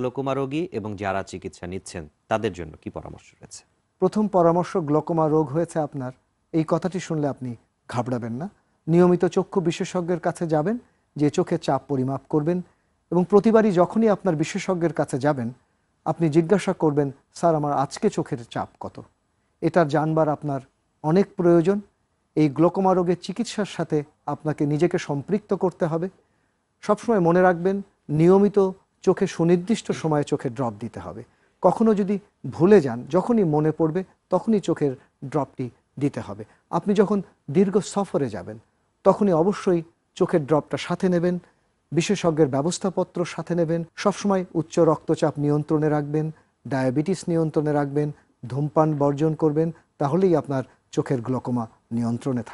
glaucoma রোগী এবং যারা চিকিৎসা নিচ্ছেন তাদের জন্য কি পরামর্শ রয়েছে প্রথম পরামর্শ গ্লোকোমা রোগ হয়েছে আপনার এই কথাটি শুনলে আপনি ঘাবড়াবেন না নিয়মিত চক্ষু বিশেষজ্ঞের কাছে যাবেন যে চোখে চাপ পরিমাপ করবেন এবং প্রতিবারই যখনই আপনার বিশেষজ্ঞের কাছে যাবেন আপনি জিজ্ঞাসা করবেন স্যার আমার আজকে চোখের চাপ কত এটা জানবার আপনার অনেক প্রয়োজন এই গ্লোকোমা রোগের চিকিৎসার সাথে আপনাকে নিজেকে সম্পৃক্ত করতে হবে সবসময় মনে রাখবেন নিয়মিত চোখে সুনির্দিষ্ট সময়ে চোখে ড্রপ দিতে হবে কখনো যদি ভুলে যান যখনই মনে পড়বে তখনই চোখের ড্রপটি দিতে হবে আপনি যখন দীর্ঘ সফরে যাবেন তখনই অবশ্যই চোখের ড্রপটা সাথে নেবেন বিশেষজ্ঞের ব্যবস্থাপত্র সাথে নেবেন সবসময় উচ্চ রক্তচাপ নিয়ন্ত্রণে রাখবেন ডায়াবেটিস নিয়ন্ত্রণে রাখবেন ধূমপান বর্জন করবেন তাহলেই আপনার চোখের গ্লোকোমা নিয়ন্ত্রণে থাকবে